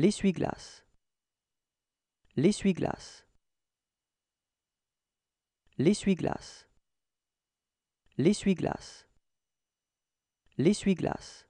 L'essuie-glace. L'essuie-glace. L'essuie-glace. L'essuie-glace. L'essuie-glace.